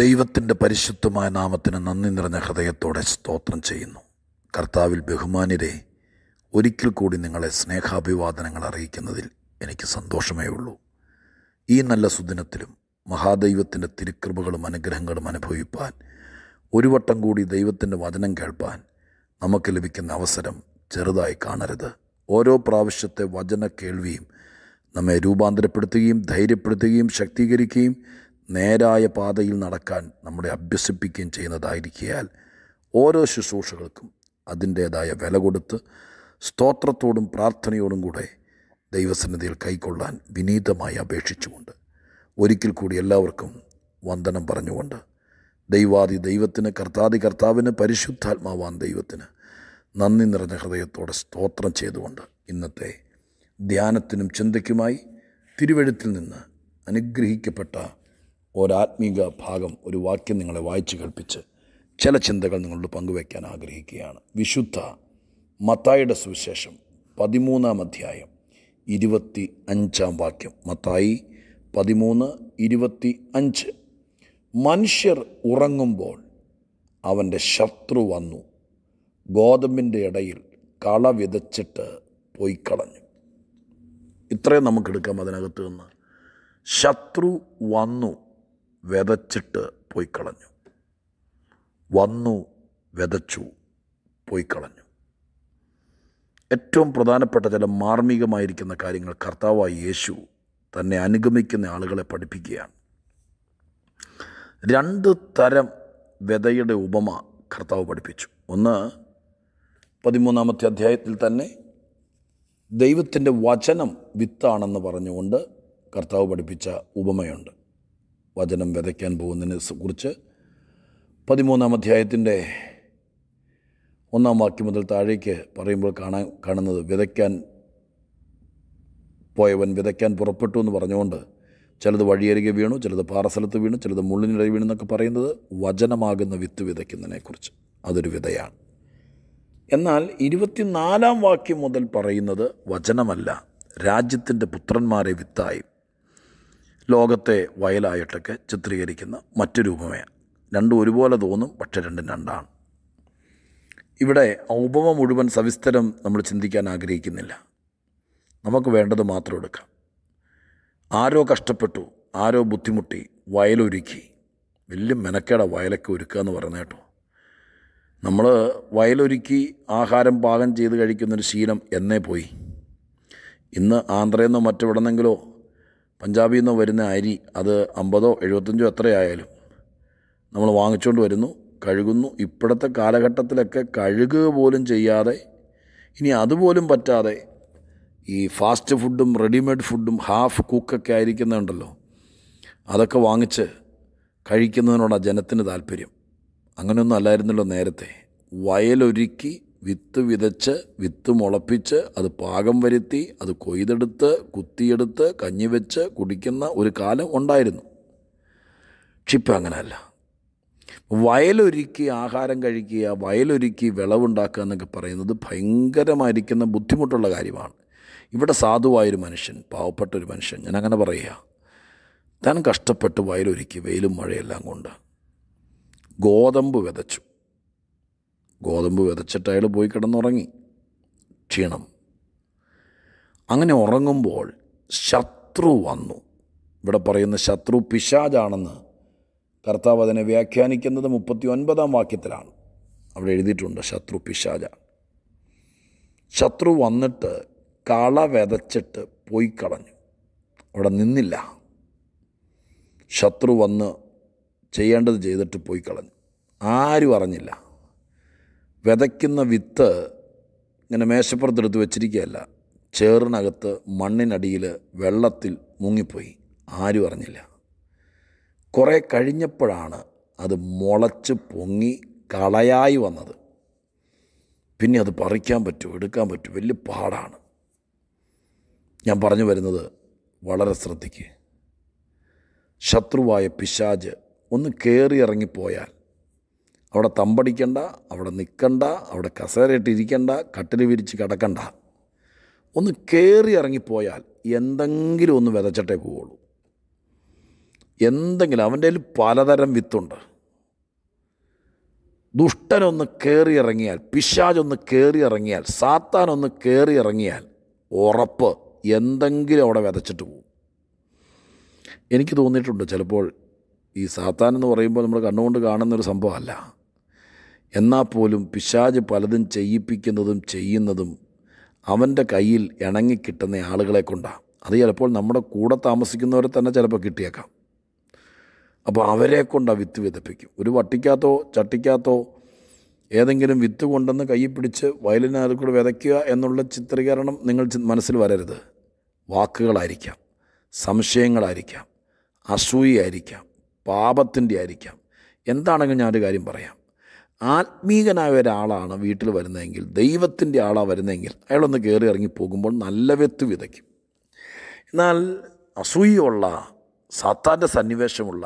ദൈവത്തിൻ്റെ പരിശുദ്ധമായ നാമത്തിന് നന്ദി നിറഞ്ഞ ഹൃദയത്തോടെ സ്തോത്രം ചെയ്യുന്നു കർത്താവിൽ ബഹുമാനിരെ ഒരിക്കൽ കൂടി നിങ്ങളെ സ്നേഹാഭിവാദനങ്ങൾ അറിയിക്കുന്നതിൽ എനിക്ക് സന്തോഷമേ ഉള്ളൂ ഈ നല്ല സുദിനത്തിലും മഹാദൈവത്തിൻ്റെ തിരുക്കൃപകളും അനുഗ്രഹങ്ങളും അനുഭവിപ്പാൻ ഒരു വട്ടം കൂടി ദൈവത്തിൻ്റെ വചനം കേൾപ്പാൻ നമുക്ക് ലഭിക്കുന്ന അവസരം ചെറുതായി കാണരുത് ഓരോ പ്രാവശ്യത്തെ വചന കേൾവിയും നമ്മെ രൂപാന്തരപ്പെടുത്തുകയും ധൈര്യപ്പെടുത്തുകയും ശക്തീകരിക്കുകയും നേരായ പാതയിൽ നടക്കാൻ നമ്മളെ അഭ്യസിപ്പിക്കുകയും ചെയ്യുന്നതായിരിക്കാൽ ഓരോ ശുശ്രൂഷകൾക്കും അതിൻ്റേതായ വില കൊടുത്ത് സ്തോത്രത്തോടും പ്രാർത്ഥനയോടും കൂടെ ദൈവസന്നിധിയിൽ കൈക്കൊള്ളാൻ വിനീതമായി അപേക്ഷിച്ചുകൊണ്ട് ഒരിക്കൽ കൂടി എല്ലാവർക്കും വന്ദനം പറഞ്ഞുകൊണ്ട് ദൈവാദി ദൈവത്തിന് കർത്താദി കർത്താവിന് പരിശുദ്ധാത്മാവാൻ ദൈവത്തിന് നന്ദി നിറഞ്ഞ ഹൃദയത്തോടെ സ്തോത്രം ചെയ്തുകൊണ്ട് ഇന്നത്തെ ധ്യാനത്തിനും ചിന്തയ്ക്കുമായി തിരുവഴുത്തിൽ നിന്ന് അനുഗ്രഹിക്കപ്പെട്ട ഒരാത്മീക ഭാഗം ഒരു വാക്യം നിങ്ങളെ വായിച്ചു കേൾപ്പിച്ച് ചില ചിന്തകൾ നിങ്ങളോട് പങ്കുവയ്ക്കാൻ ആഗ്രഹിക്കുകയാണ് വിശുദ്ധ മത്തായിയുടെ സുവിശേഷം പതിമൂന്നാം അധ്യായം ഇരുപത്തി അഞ്ചാം വാക്യം മത്തായി പതിമൂന്ന് ഇരുപത്തി അഞ്ച് മനുഷ്യർ ഉറങ്ങുമ്പോൾ അവൻ്റെ ശത്രു വന്നു ഗോതമ്പിൻ്റെ ഇടയിൽ കള വിതച്ചിട്ട് പോയി കളഞ്ഞു ഇത്രയും നമുക്കെടുക്കാം അതിനകത്ത് നിന്ന് ശത്രു വന്നു വെതച്ചിട്ട് പോയി കളഞ്ഞു വന്നു വെതച്ചു പോയി കളഞ്ഞു ഏറ്റവും പ്രധാനപ്പെട്ട ചില മാർമികമായിരിക്കുന്ന കാര്യങ്ങൾ കർത്താവായ യേശു തന്നെ അനുഗമിക്കുന്ന ആളുകളെ പഠിപ്പിക്കുകയാണ് രണ്ട് തരം വ്യതയുടെ ഉപമ കർത്താവ് പഠിപ്പിച്ചു ഒന്ന് പതിമൂന്നാമത്തെ അധ്യായത്തിൽ തന്നെ ദൈവത്തിൻ്റെ വചനം വിത്താണെന്ന് പറഞ്ഞുകൊണ്ട് കർത്താവ് പഠിപ്പിച്ച ഉപമയുണ്ട് വചനം വിതയ്ക്കാൻ പോകുന്നതിനെ കുറിച്ച് പതിമൂന്നാം അധ്യായത്തിൻ്റെ ഒന്നാം വാക്യം മുതൽ താഴേക്ക് പറയുമ്പോൾ കാണാൻ കാണുന്നത് വിതയ്ക്കാൻ പോയവൻ വിതയ്ക്കാൻ പുറപ്പെട്ടു എന്ന് പറഞ്ഞുകൊണ്ട് ചിലത് വഴിയരികെ വീണു ചിലത് പാറസ്ഥലത്ത് വീണു ചിലത് മുള്ളിനിടയിൽ വീണു എന്നൊക്കെ പറയുന്നത് വചനമാകുന്ന വിത്ത് വിതയ്ക്കുന്നതിനെക്കുറിച്ച് അതൊരു വിതയാണ് എന്നാൽ ഇരുപത്തിനാലാം വാക്യം മുതൽ പറയുന്നത് വചനമല്ല രാജ്യത്തിൻ്റെ പുത്രന്മാരെ വിത്തായും ലോകത്തെ വയലായിട്ടൊക്കെ ചിത്രീകരിക്കുന്ന മറ്റു രൂപമേ രണ്ടും ഒരുപോലെ തോന്നും പക്ഷെ രണ്ടും രണ്ടാണ് ഇവിടെ ഔപമ മുഴുവൻ സവിസ്തരം നമ്മൾ ചിന്തിക്കാൻ ആഗ്രഹിക്കുന്നില്ല നമുക്ക് വേണ്ടത് മാത്രം എടുക്കാം ആരോ കഷ്ടപ്പെട്ടു ആരോ ബുദ്ധിമുട്ടി വയലൊരുക്കി വലിയ മെനക്കേട വയലൊക്കെ ഒരുക്കുക എന്ന് പറയുന്നത് കേട്ടോ നമ്മൾ വയലൊരുക്കി ആഹാരം പാകം ചെയ്ത് കഴിക്കുന്നൊരു ശീലം എന്നേ പോയി ഇന്ന് ആന്ധ്രയെന്നോ മറ്റെവിടെന്നെങ്കിലോ പഞ്ചാബിൽ നിന്ന് വരുന്ന അരി അത് അമ്പതോ എഴുപത്തഞ്ചോ എത്രയായാലും നമ്മൾ വാങ്ങിച്ചുകൊണ്ട് വരുന്നു കഴുകുന്നു ഇപ്പോഴത്തെ കാലഘട്ടത്തിലൊക്കെ കഴുകുക പോലും ചെയ്യാതെ ഇനി അതുപോലും പറ്റാതെ ഈ ഫാസ്റ്റ് ഫുഡും റെഡിമെയ്ഡ് ഫുഡും ഹാഫ് കുക്കൊക്കെ ആയിരിക്കുന്നുണ്ടല്ലോ അതൊക്കെ വാങ്ങിച്ച് കഴിക്കുന്നതിനോടാണ് ജനത്തിന് താല്പര്യം അങ്ങനെയൊന്നും അല്ലായിരുന്നല്ലോ നേരത്തെ വയലൊരുക്കി വിത്ത് വിതച്ച് വിത്ത് മുളപ്പിച്ച് അത് പാകം വരുത്തി അത് കൊയ്തെടുത്ത് കുത്തിയെടുത്ത് കഞ്ഞിവെച്ച് കുടിക്കുന്ന ഒരു കാലം ഉണ്ടായിരുന്നു പക്ഷെ ഇപ്പം അങ്ങനെയല്ല വയലൊരുക്കി ആഹാരം കഴിക്കുക വയലൊരുക്കി വിളവുണ്ടാക്കുക എന്നൊക്കെ പറയുന്നത് ഭയങ്കരമായിരിക്കുന്ന ബുദ്ധിമുട്ടുള്ള കാര്യമാണ് ഇവിടെ സാധുവായൊരു മനുഷ്യൻ പാവപ്പെട്ട ഒരു മനുഷ്യൻ ഞാൻ അങ്ങനെ പറയുക താൻ കഷ്ടപ്പെട്ട് വയലൊരുക്കി വെയിലും മഴയെല്ലാം കൊണ്ട് ഗോതമ്പ് വിതച്ചു ഗോതമ്പ് വിതച്ചിട്ട് അയാൾ പോയി കിടന്നുറങ്ങി ക്ഷീണം അങ്ങനെ ഉറങ്ങുമ്പോൾ ശത്രു വന്നു ഇവിടെ പറയുന്ന ശത്രു പിശാജാണെന്ന് കർത്താവ് അതിനെ വ്യാഖ്യാനിക്കുന്നത് മുപ്പത്തി ഒൻപതാം വാക്യത്തിലാണ് അവിടെ എഴുതിയിട്ടുണ്ട് ശത്രു പിശാജ ശത്രു വന്നിട്ട് കള വിതച്ചിട്ട് പോയി കളഞ്ഞു അവിടെ നിന്നില്ല ശത്രു വന്ന് ചെയ്യേണ്ടത് ചെയ്തിട്ട് പോയി കളഞ്ഞു ആരും അറിഞ്ഞില്ല വിതയ്ക്കുന്ന വിത്ത് ഇങ്ങനെ മേശപ്പുറത്തെടുത്ത് വെച്ചിരിക്കുകയല്ല ചേറിനകത്ത് മണ്ണിനടിയിൽ വെള്ളത്തിൽ മുങ്ങിപ്പോയി ആരും അറിഞ്ഞില്ല കുറേ കഴിഞ്ഞപ്പോഴാണ് അത് മുളച്ച് പൊങ്ങി കളയായി വന്നത് പിന്നെ അത് പറിക്കാൻ പറ്റും എടുക്കാൻ പറ്റും വലിയ പാടാണ് ഞാൻ പറഞ്ഞു വരുന്നത് വളരെ ശ്രദ്ധിക്കുക ശത്രുവായ പിശാജ് ഒന്ന് കയറി ഇറങ്ങിപ്പോയാൽ അവിടെ തമ്പടിക്കണ്ട അവിടെ നിൽക്കണ്ട അവിടെ കസേരയിട്ടിരിക്കണ്ട കട്ടിൽ വിരിച്ച് കിടക്കണ്ട ഒന്ന് കയറി ഇറങ്ങിപ്പോയാൽ എന്തെങ്കിലും ഒന്ന് വിതച്ചിട്ടേ പോവുള്ളൂ എന്തെങ്കിലും അവൻ്റെ കയ്യിൽ പലതരം വിത്തുണ്ട് ദുഷ്ടനൊന്ന് കയറി ഇറങ്ങിയാൽ പിശാജൊന്ന് കയറി ഇറങ്ങിയാൽ സാത്താനൊന്ന് കയറി ഇറങ്ങിയാൽ ഉറപ്പ് എന്തെങ്കിലും അവിടെ വിതച്ചിട്ട് പോകും എനിക്ക് തോന്നിയിട്ടുണ്ട് ചിലപ്പോൾ ഈ സാത്താൻ എന്ന് പറയുമ്പോൾ നമ്മൾ കണ്ണുകൊണ്ട് കാണുന്നൊരു സംഭവമല്ല എന്നാൽ പോലും പിശാജ് പലതും ചെയ്യിപ്പിക്കുന്നതും ചെയ്യുന്നതും അവൻ്റെ കയ്യിൽ ഇണങ്ങിക്കിട്ടുന്ന ആളുകളെ കൊണ്ടാണ് അത് ചിലപ്പോൾ നമ്മുടെ കൂടെ താമസിക്കുന്നവരെ തന്നെ ചിലപ്പോൾ കിട്ടിയേക്കാം അപ്പോൾ അവരെ കൊണ്ടാണ് വിത്ത് വിതപ്പിക്കും ഒരു വട്ടിക്കാത്തോ ചട്ടിക്കാത്തോ ഏതെങ്കിലും വിത്ത് കൊണ്ടുവന്ന് കൈ പിടിച്ച് വയലിനാൽ കൂടെ വിതയ്ക്കുക എന്നുള്ള ചിത്രീകരണം നിങ്ങൾ മനസ്സിൽ വരരുത് വാക്കുകളായിരിക്കാം സംശയങ്ങളായിരിക്കാം അസൂയയായിരിക്കാം പാപത്തിൻ്റെ ആയിരിക്കാം എന്താണെങ്കിലും ഞാനൊരു കാര്യം പറയാം ആത്മീകനായ ഒരാളാണ് വീട്ടിൽ വരുന്നതെങ്കിൽ ദൈവത്തിൻ്റെ ആളാണ് വരുന്നതെങ്കിൽ അയാളൊന്ന് കയറി ഇറങ്ങി പോകുമ്പോൾ നല്ല വെത്ത് വിതയ്ക്കും എന്നാൽ അസൂയുള്ള സാത്താൻ്റെ സന്നിവേശമുള്ള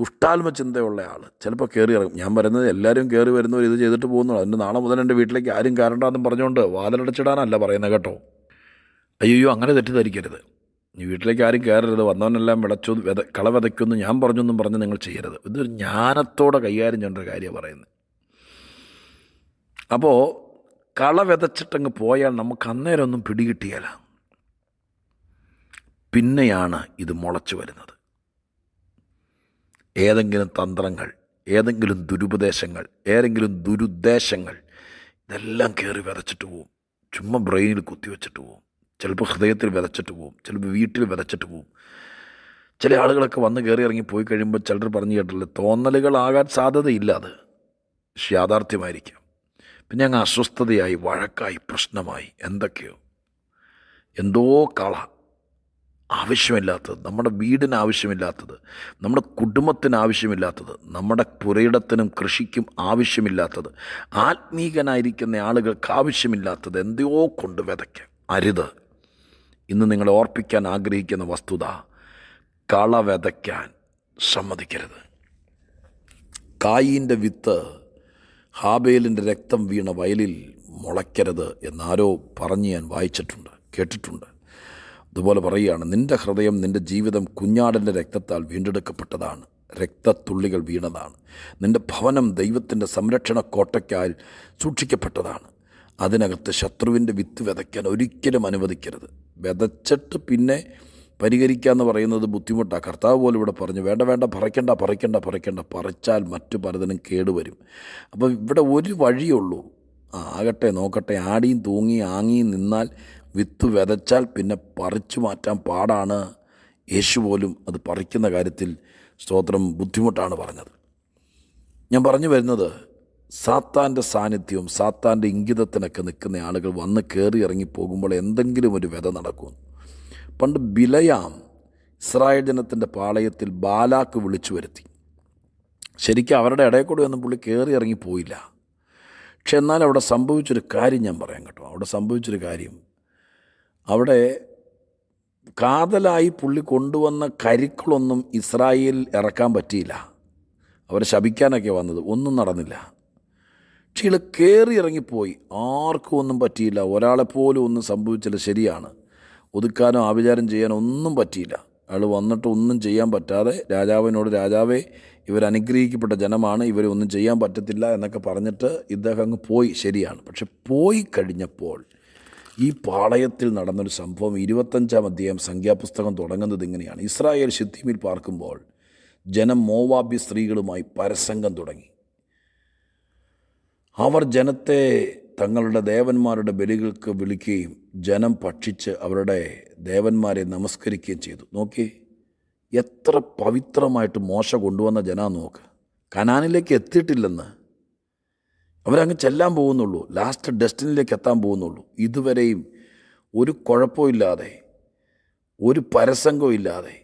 ദുഷ്ടാത്മ ചിന്തയുള്ള ആൾ ചിലപ്പോൾ കയറി ഇറങ്ങും ഞാൻ പറയുന്നത് എല്ലാവരും കയറി വരുന്നവർ ഇത് ചെയ്തിട്ട് പോകുന്നു അതിന് നാളെ മുതൽ എൻ്റെ വീട്ടിലേക്ക് ആരും കയറണ്ടെന്നും പറഞ്ഞുകൊണ്ട് വാതിലടച്ചിടാനല്ല പറയുന്നത് കേട്ടോ അയ്യോ അങ്ങനെ തെറ്റിദ്ധരിക്കരുത് ഈ വീട്ടിലേക്ക് ആരും കയറരുത് വന്നവനെല്ലാം വിളച്ചു വിത കള വിതയ്ക്കുമെന്ന് ഞാൻ പറഞ്ഞൊന്നും പറഞ്ഞ് നിങ്ങൾ ചെയ്യരുത് ഇതൊരു ജ്ഞാനത്തോടെ കൈകാര്യം ചെയ്യേണ്ട ഒരു കാര്യമാണ് പറയുന്നത് അപ്പോൾ കള വിതച്ചിട്ടങ്ങ് പോയാൽ നമുക്ക് അന്നേരം ഒന്നും പിടികിട്ടിയല്ല പിന്നെയാണ് ഇത് മുളച്ചു വരുന്നത് ഏതെങ്കിലും തന്ത്രങ്ങൾ ഏതെങ്കിലും ദുരുപദേശങ്ങൾ ഏതെങ്കിലും ദുരുദ്ദേശങ്ങൾ ഇതെല്ലാം കയറി വിതച്ചിട്ട് പോവും ചുമ്മാ ബ്രെയിനിൽ കുത്തിവെച്ചിട്ട് പോവും ചിലപ്പോൾ ഹൃദയത്തിൽ വിതച്ചിട്ട് പോവും ചിലപ്പോൾ വീട്ടിൽ വിതച്ചിട്ട് പോവും ചില ആളുകളൊക്കെ വന്ന് കയറി ഇറങ്ങി പോയി കഴിയുമ്പോൾ ചിലർ പറഞ്ഞു കേട്ടില്ല തോന്നലുകളാകാൻ സാധ്യതയില്ല അത് യാഥാർത്ഥ്യമായിരിക്കാം പിന്നെ അങ്ങ് അസ്വസ്ഥതയായി വഴക്കായി പ്രശ്നമായി എന്തൊക്കെയോ എന്തോ കള ആവശ്യമില്ലാത്തത് നമ്മുടെ വീടിന് ആവശ്യമില്ലാത്തത് നമ്മുടെ കുടുംബത്തിന് ആവശ്യമില്ലാത്തത് നമ്മുടെ പുരയിടത്തിനും കൃഷിക്കും ആവശ്യമില്ലാത്തത് ആത്മീകനായിരിക്കുന്ന ആളുകൾക്ക് ആവശ്യമില്ലാത്തത് എന്തോ കൊണ്ട് വിതയ്ക്കുക അരുത് ഇന്ന് നിങ്ങളെ ഓർപ്പിക്കാൻ ആഗ്രഹിക്കുന്ന വസ്തുത കള വിതയ്ക്കാൻ സമ്മതിക്കരുത് കായിൻ്റെ വിത്ത് ഹാബേലിൻ്റെ രക്തം വീണ വയലിൽ മുളയ്ക്കരുത് എന്നാരോ പറഞ്ഞ് ഞാൻ വായിച്ചിട്ടുണ്ട് കേട്ടിട്ടുണ്ട് അതുപോലെ പറയുകയാണ് നിൻ്റെ ഹൃദയം നിൻ്റെ ജീവിതം കുഞ്ഞാടൻ്റെ രക്തത്താൽ വീണ്ടെടുക്കപ്പെട്ടതാണ് രക്തത്തുള്ളികൾ വീണതാണ് നിൻ്റെ ഭവനം ദൈവത്തിൻ്റെ സംരക്ഷണ കോട്ടയ്ക്കാൽ സൂക്ഷിക്കപ്പെട്ടതാണ് അതിനകത്ത് ശത്രുവിൻ്റെ വിത്ത് വിതയ്ക്കാൻ ഒരിക്കലും അനുവദിക്കരുത് വിതച്ചിട്ട് പിന്നെ പരിഹരിക്കുക എന്ന് പറയുന്നത് ബുദ്ധിമുട്ടാണ് കർത്താവ് പോലും ഇവിടെ പറഞ്ഞു വേണ്ട വേണ്ട പറയ്ക്കണ്ട പറയ്ക്കണ്ട പറയ്ക്കണ്ട പറിച്ചാൽ മറ്റു പലതിനും കേടുവരും അപ്പോൾ ഇവിടെ ഒരു വഴിയുള്ളൂ ആകട്ടെ നോക്കട്ടെ ആടിയും തൂങ്ങി ആങ്ങിയും നിന്നാൽ വിത്ത് വിതച്ചാൽ പിന്നെ പറിച്ചു മാറ്റാൻ പാടാണ് യേശു പോലും അത് പറിക്കുന്ന കാര്യത്തിൽ സ്തോത്രം ബുദ്ധിമുട്ടാണ് പറഞ്ഞത് ഞാൻ പറഞ്ഞു വരുന്നത് സാത്താൻ്റെ സാന്നിധ്യവും സാത്താൻ്റെ ഇംഗിതത്തിനൊക്കെ നിൽക്കുന്ന ആളുകൾ വന്ന് കയറി ഇറങ്ങി പോകുമ്പോൾ എന്തെങ്കിലും ഒരു വ്യത നടക്കും പണ്ട് ബിലയാം ഇസ്രായേൽ ജനത്തിൻ്റെ പാളയത്തിൽ ബാലാക്ക് വിളിച്ചു വരുത്തി ശരിക്കും അവരുടെ ഇടയിൽ ഒന്നും പുള്ളി കയറി ഇറങ്ങി പോയില്ല പക്ഷെ എന്നാൽ അവിടെ സംഭവിച്ചൊരു കാര്യം ഞാൻ പറയാം കേട്ടോ അവിടെ സംഭവിച്ചൊരു കാര്യം അവിടെ കാതലായി പുള്ളി കൊണ്ടുവന്ന കരുക്കളൊന്നും ഇസ്രായേലിൽ ഇറക്കാൻ പറ്റിയില്ല അവർ ശപിക്കാനൊക്കെ വന്നത് ഒന്നും നടന്നില്ല പക്ഷേ ഇയാൾ കയറി ഇറങ്ങിപ്പോയി ആർക്കും ഒന്നും പറ്റിയില്ല ഒരാളെപ്പോലും ഒന്നും സംഭവിച്ചില്ല ശരിയാണ് ഒതുക്കാനോ ആഭിചാരം ചെയ്യാനോ ഒന്നും പറ്റിയില്ല അയാൾ വന്നിട്ട് ഒന്നും ചെയ്യാൻ പറ്റാതെ രാജാവിനോട് രാജാവേ ഇവർ അനുഗ്രഹിക്കപ്പെട്ട ജനമാണ് ഇവരൊന്നും ചെയ്യാൻ പറ്റത്തില്ല എന്നൊക്കെ പറഞ്ഞിട്ട് ഇദ്ദേഹം അങ്ങ് പോയി ശരിയാണ് പക്ഷെ പോയി കഴിഞ്ഞപ്പോൾ ഈ പാളയത്തിൽ നടന്നൊരു സംഭവം ഇരുപത്തഞ്ചാം അധ്യായം സംഖ്യാപുസ്തകം തുടങ്ങുന്നത് ഇങ്ങനെയാണ് ഇസ്രായേൽ ഷിത്തീമിൽ പാർക്കുമ്പോൾ ജനം മോവാബി സ്ത്രീകളുമായി പരസംഗം തുടങ്ങി അവർ ജനത്തെ തങ്ങളുടെ ദേവന്മാരുടെ ബലികൾക്ക് വിളിക്കുകയും ജനം ഭക്ഷിച്ച് അവരുടെ ദേവന്മാരെ നമസ്കരിക്കുകയും ചെയ്തു നോക്കി എത്ര പവിത്രമായിട്ട് മോശ കൊണ്ടുവന്ന ജന നോക്ക് കനാനിലേക്ക് എത്തിയിട്ടില്ലെന്ന് അവരങ്ങ് ചെല്ലാൻ പോകുന്നുള്ളൂ ലാസ്റ്റ് ഡെസ്റ്റിനിലേക്ക് എത്താൻ പോകുന്നുള്ളൂ ഇതുവരെയും ഒരു കുഴപ്പമില്ലാതെ ഒരു പരസംഗമില്ലാതെ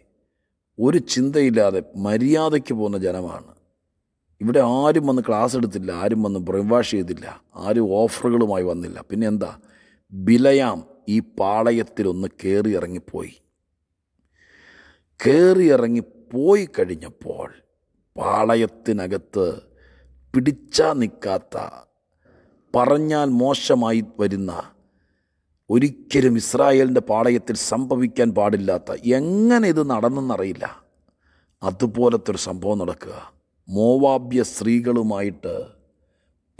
ഒരു ചിന്തയില്ലാതെ മര്യാദയ്ക്ക് പോകുന്ന ജനമാണ് ഇവിടെ ആരും വന്ന് ക്ലാസ് എടുത്തില്ല ആരും വന്ന് ബ്രെയിൻ വാഷ് ചെയ്തില്ല ആരും ഓഫറുകളുമായി വന്നില്ല പിന്നെ എന്താ ബിലയാം ഈ പാളയത്തിലൊന്ന് കയറി ഇറങ്ങിപ്പോയി കയറി ഇറങ്ങിപ്പോയി കഴിഞ്ഞപ്പോൾ പാളയത്തിനകത്ത് പിടിച്ചാ നിൽക്കാത്ത പറഞ്ഞാൽ മോശമായി വരുന്ന ഒരിക്കലും ഇസ്രായേലിൻ്റെ പാളയത്തിൽ സംഭവിക്കാൻ പാടില്ലാത്ത എങ്ങനെ ഇത് നടന്നെന്നറിയില്ല അതുപോലത്തെ ഒരു സംഭവം നടക്കുക മോവാബ്യ സ്ത്രീകളുമായിട്ട്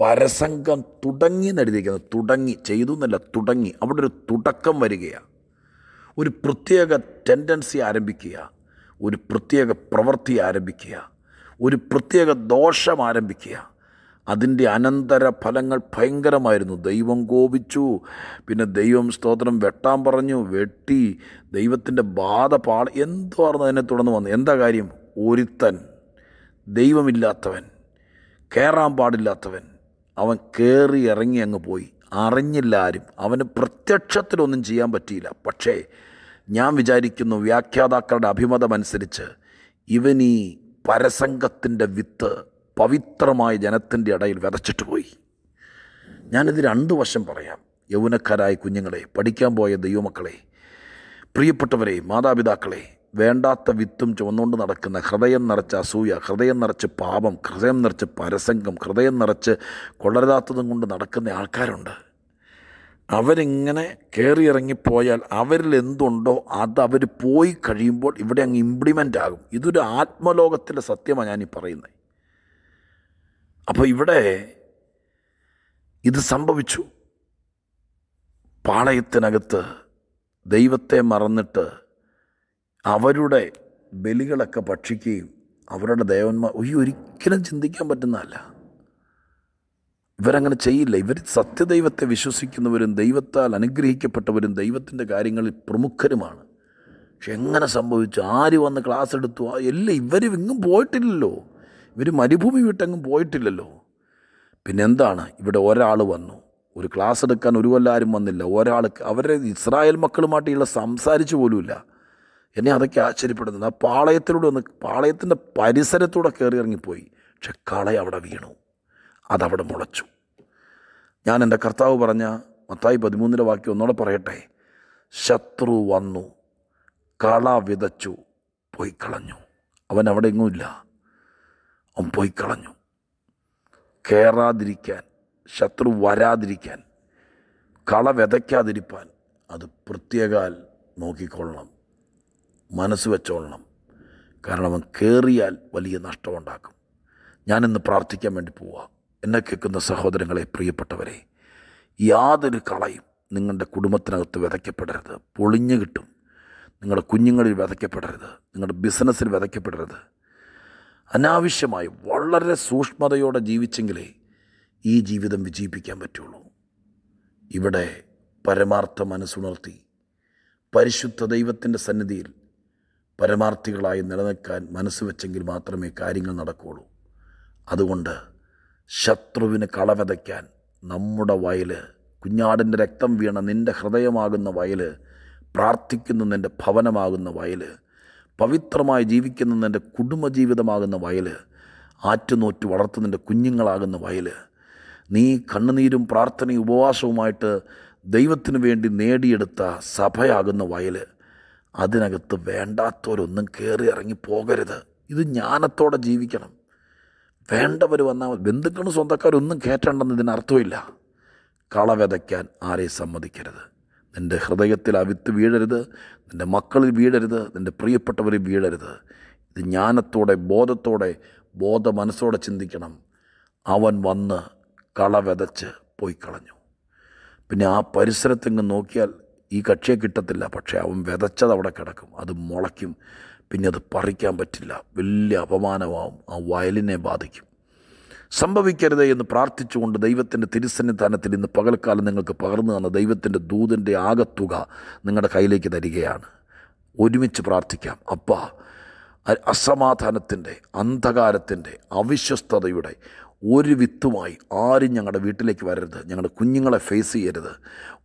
പരസംഗം തുടങ്ങി എന്നെഴുതിയിരിക്കുന്നത് തുടങ്ങി ചെയ്തു എന്നല്ല തുടങ്ങി അവിടെ ഒരു തുടക്കം വരികയാണ് ഒരു പ്രത്യേക ടെൻഡൻസി ആരംഭിക്കുക ഒരു പ്രത്യേക പ്രവൃത്തി ആരംഭിക്കുക ഒരു പ്രത്യേക ദോഷം ആരംഭിക്കുക അതിൻ്റെ അനന്തര ഫലങ്ങൾ ഭയങ്കരമായിരുന്നു ദൈവം കോപിച്ചു പിന്നെ ദൈവം സ്തോത്രം വെട്ടാൻ പറഞ്ഞു വെട്ടി ദൈവത്തിൻ്റെ ബാധ പാള എന്തോ തുടർന്ന് വന്നു എന്താ കാര്യം ഒരുത്തൻ ദൈവമില്ലാത്തവൻ കയറാൻ പാടില്ലാത്തവൻ അവൻ കയറി ഇറങ്ങി അങ്ങ് പോയി അറിഞ്ഞില്ല ആരും അവന് പ്രത്യക്ഷത്തിലൊന്നും ചെയ്യാൻ പറ്റിയില്ല പക്ഷേ ഞാൻ വിചാരിക്കുന്നു വ്യാഖ്യാതാക്കളുടെ അഭിമതമനുസരിച്ച് ഇവനീ പരസംഗത്തിൻ്റെ വിത്ത് പവിത്രമായ ജനത്തിൻ്റെ ഇടയിൽ വിതച്ചിട്ട് പോയി ഞാനിത് രണ്ട് വശം പറയാം യൗവനക്കാരായ കുഞ്ഞുങ്ങളെ പഠിക്കാൻ പോയ ദൈവമക്കളെ പ്രിയപ്പെട്ടവരെ മാതാപിതാക്കളെ വേണ്ടാത്ത വിത്തും ചുവന്നുകൊണ്ട് നടക്കുന്ന ഹൃദയം നിറച്ച അസൂയ ഹൃദയം നിറച്ച് പാപം ഹൃദയം നിറച്ച് പരസംഗം ഹൃദയം നിറച്ച് കൊള്ളരുതാത്തതും കൊണ്ട് നടക്കുന്ന ആൾക്കാരുണ്ട് അവരിങ്ങനെ കയറിയിറങ്ങിപ്പോയാൽ അവരിൽ എന്തുണ്ടോ അത് അവർ പോയി കഴിയുമ്പോൾ ഇവിടെ അങ്ങ് ഇംപ്ലിമെൻ്റ് ആകും ഇതൊരു ആത്മലോകത്തിലെ സത്യമാണ് ഞാനീ പറയുന്നത് അപ്പോൾ ഇവിടെ ഇത് സംഭവിച്ചു പാളയത്തിനകത്ത് ദൈവത്തെ മറന്നിട്ട് അവരുടെ ബലികളൊക്കെ ഭക്ഷിക്കുകയും അവരുടെ ദേവന്മാർ ഈ ഒരിക്കലും ചിന്തിക്കാൻ പറ്റുന്നതല്ല ഇവരങ്ങനെ ചെയ്യില്ല ഇവർ സത്യദൈവത്തെ വിശ്വസിക്കുന്നവരും ദൈവത്താൽ അനുഗ്രഹിക്കപ്പെട്ടവരും ദൈവത്തിൻ്റെ കാര്യങ്ങളിൽ പ്രമുഖരുമാണ് പക്ഷെ എങ്ങനെ സംഭവിച്ചു ആര് വന്ന് ക്ലാസ് എടുത്തു എല്ലാം ഇവർ ഇങ്ങും പോയിട്ടില്ലല്ലോ ഇവർ മരുഭൂമി വിട്ടെങ്ങും പോയിട്ടില്ലല്ലോ പിന്നെന്താണ് ഇവിടെ ഒരാൾ വന്നു ഒരു ക്ലാസ് എടുക്കാൻ ഒരു കൊല്ലാരും വന്നില്ല ഒരാൾ അവരെ ഇസ്രായേൽ മക്കളുമായിട്ട് സംസാരിച്ചു പോലുമില്ല എന്നെ അതൊക്കെ ആശ്ചര്യപ്പെടുന്നത് ആ പാളയത്തിലൂടെ ഒന്ന് പാളയത്തിൻ്റെ പരിസരത്തൂടെ കയറി ഇറങ്ങിപ്പോയി പക്ഷെ കള അവിടെ വീണു അതവിടെ മുളച്ചു ഞാൻ എൻ്റെ കർത്താവ് പറഞ്ഞ മത്തായി പതിമൂന്നിൻ്റെ വാക്യം ഒന്നുകൂടെ പറയട്ടെ ശത്രു വന്നു കള വിതച്ചു പോയി കളഞ്ഞു അവൻ അവിടെ എങ്ങുമില്ല അവൻ പോയി കളഞ്ഞു കയറാതിരിക്കാൻ ശത്രു വരാതിരിക്കാൻ കള വിതയ്ക്കാതിരിപ്പാൻ അത് പ്രത്യേകാൽ നോക്കിക്കൊള്ളണം മനസ്സ് വെച്ചോളണം കാരണം അവൻ കയറിയാൽ വലിയ നഷ്ടമുണ്ടാക്കും ഞാനിന്ന് പ്രാർത്ഥിക്കാൻ വേണ്ടി പോവാം എന്നെ കേൾക്കുന്ന സഹോദരങ്ങളെ പ്രിയപ്പെട്ടവരെ യാതൊരു കളയും നിങ്ങളുടെ കുടുംബത്തിനകത്ത് വിതയ്ക്കപ്പെടരുത് പൊളിഞ്ഞു കിട്ടും നിങ്ങളുടെ കുഞ്ഞുങ്ങളിൽ വിതയ്ക്കപ്പെടരുത് നിങ്ങളുടെ ബിസിനസ്സിൽ വിതയ്ക്കപ്പെടരുത് അനാവശ്യമായി വളരെ സൂക്ഷ്മതയോടെ ജീവിച്ചെങ്കിലേ ഈ ജീവിതം വിജയിപ്പിക്കാൻ പറ്റുള്ളൂ ഇവിടെ പരമാർത്ഥ മനസ്സുണർത്തി പരിശുദ്ധ ദൈവത്തിൻ്റെ സന്നിധിയിൽ പരമാർത്ഥികളായി നിലനിൽക്കാൻ മനസ്സ് വെച്ചെങ്കിൽ മാത്രമേ കാര്യങ്ങൾ നടക്കുകയുള്ളൂ അതുകൊണ്ട് ശത്രുവിന് കളവതയ്ക്കാൻ നമ്മുടെ വയൽ കുഞ്ഞാടിൻ്റെ രക്തം വീണ നിൻ്റെ ഹൃദയമാകുന്ന വയൽ പ്രാർത്ഥിക്കുന്ന നിൻ്റെ ഭവനമാകുന്ന വയൽ പവിത്രമായി ജീവിക്കുന്ന നിൻ്റെ കുടുംബജീവിതമാകുന്ന വയൽ ആറ്റുനോറ്റ് വളർത്തുന്നതിൻ്റെ കുഞ്ഞുങ്ങളാകുന്ന വയൽ നീ കണ്ണുനീരും പ്രാർത്ഥനയും ഉപവാസവുമായിട്ട് ദൈവത്തിനു വേണ്ടി നേടിയെടുത്ത സഭയാകുന്ന വയൽ അതിനകത്ത് വേണ്ടാത്തവരൊന്നും കയറി ഇറങ്ങി പോകരുത് ഇത് ജ്ഞാനത്തോടെ ജീവിക്കണം വേണ്ടവർ വന്നാൽ ബന്ധുക്കളും സ്വന്തക്കാരൊന്നും കയറ്റണ്ടെന്ന് ഇതിനർത്ഥമില്ല കളവിതയ്ക്കാൻ ആരെയും സമ്മതിക്കരുത് നിൻ്റെ ഹൃദയത്തിൽ അവിത്ത് വീഴരുത് നിൻ്റെ മക്കളിൽ വീഴരുത് നിൻ്റെ പ്രിയപ്പെട്ടവരിൽ വീഴരുത് ഇത് ജ്ഞാനത്തോടെ ബോധത്തോടെ ബോധ മനസ്സോടെ ചിന്തിക്കണം അവൻ വന്ന് കള വിതച്ച് പോയി കളഞ്ഞു പിന്നെ ആ പരിസരത്തെങ്ങ് നോക്കിയാൽ ഈ കക്ഷിയെ കിട്ടത്തില്ല പക്ഷേ അവൻ വിതച്ചത് അവിടെ കിടക്കും അത് മുളയ്ക്കും പിന്നെ അത് പറിക്കാൻ പറ്റില്ല വലിയ അപമാനമാവും ആ വയലിനെ ബാധിക്കും സംഭവിക്കരുത് എന്ന് പ്രാർത്ഥിച്ചുകൊണ്ട് ദൈവത്തിൻ്റെ തിരുസന്നിധാനത്തിൽ ഇന്ന് പകൽക്കാലം നിങ്ങൾക്ക് പകർന്നു തന്ന ദൈവത്തിൻ്റെ ദൂതൻ്റെ ആകത്തുക നിങ്ങളുടെ കയ്യിലേക്ക് തരികയാണ് ഒരുമിച്ച് പ്രാർത്ഥിക്കാം അപ്പാ അസമാധാനത്തിൻ്റെ അന്ധകാരത്തിൻ്റെ അവിശ്വസ്തയുടെ ഒരു വിത്തുമായി ആരും ഞങ്ങളുടെ വീട്ടിലേക്ക് വരരുത് ഞങ്ങളുടെ കുഞ്ഞുങ്ങളെ ഫേസ് ചെയ്യരുത്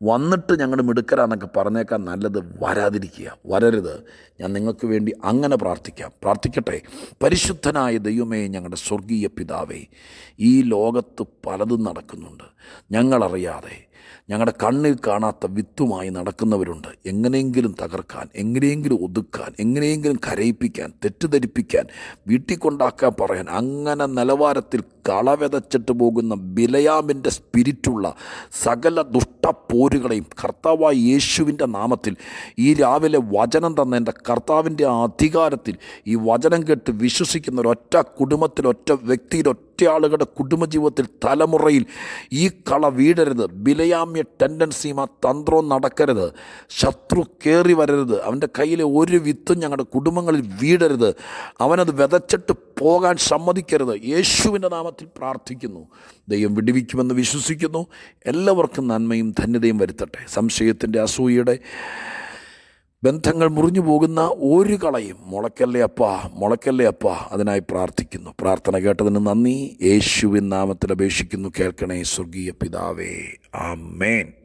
വന്നിട്ട് ഞങ്ങൾ മിടുക്കരാന്നൊക്കെ പറഞ്ഞേക്കാൻ നല്ലത് വരാതിരിക്കുക വരരുത് ഞാൻ നിങ്ങൾക്ക് വേണ്ടി അങ്ങനെ പ്രാർത്ഥിക്കാം പ്രാർത്ഥിക്കട്ടെ പരിശുദ്ധനായ ദൈവമേ ഞങ്ങളുടെ സ്വർഗീയ പിതാവേ ഈ ലോകത്ത് പലതും നടക്കുന്നുണ്ട് ഞങ്ങളറിയാതെ ഞങ്ങളുടെ കണ്ണിൽ കാണാത്ത വിത്തുമായി നടക്കുന്നവരുണ്ട് എങ്ങനെയെങ്കിലും തകർക്കാൻ എങ്ങനെയെങ്കിലും ഒതുക്കാൻ എങ്ങനെയെങ്കിലും കരയിപ്പിക്കാൻ തെറ്റിദ്ധരിപ്പിക്കാൻ വീട്ടിൽ കൊണ്ടാക്കാൻ പറയാൻ അങ്ങനെ നിലവാരത്തിൽ കളവെതച്ചിട്ട് പോകുന്ന ബിലയാമിൻ്റെ സ്പിരിറ്റുള്ള സകല ദുഷ്ടപ്പോരുകളെയും കർത്താവായ യേശുവിൻ്റെ നാമത്തിൽ ഈ രാവിലെ വചനം തന്ന എൻ്റെ കർത്താവിൻ്റെ അധികാരത്തിൽ ഈ വചനം കേട്ട് വിശ്വസിക്കുന്ന ഒരൊറ്റ കുടുംബത്തിൽ ഒറ്റ വ്യക്തിയിൽ ഒറ്റ ആളുകളുടെ കുടുംബജീവിതത്തിൽ തലമുറയിൽ ഈ കള വീടരുത് ബിലയാമ്യ ടെൻഡൻസിയും ആ തന്ത്രവും നടക്കരുത് ശത്രു കയറി വരരുത് അവൻ്റെ കയ്യിലെ ഒരു വിത്തും ഞങ്ങളുടെ കുടുംബങ്ങളിൽ വീടരുത് അവനത് വിതച്ചിട്ട് പോകാൻ സമ്മതിക്കരുത് യേശുവിൻ്റെ നാമത്തിൽ പ്രാർത്ഥിക്കുന്നു ദൈവം വിടുവിക്കുമെന്ന് വിശ്വസിക്കുന്നു എല്ലാവർക്കും നന്മയും ധന്യതയും വരുത്തട്ടെ സംശയത്തിൻ്റെ അസൂയയുടെ ബന്ധങ്ങൾ മുറിഞ്ഞു പോകുന്ന ഒരു കളയും മുളക്കല്ലേ അപ്പാ മുളക്കല്ലേ അപ്പാ അതിനായി പ്രാർത്ഥിക്കുന്നു പ്രാർത്ഥന കേട്ടതിന് നന്ദി യേശുവിൻ നാമത്തിൽ അപേക്ഷിക്കുന്നു കേൾക്കണേ സ്വർഗീയ പിതാവേ ആ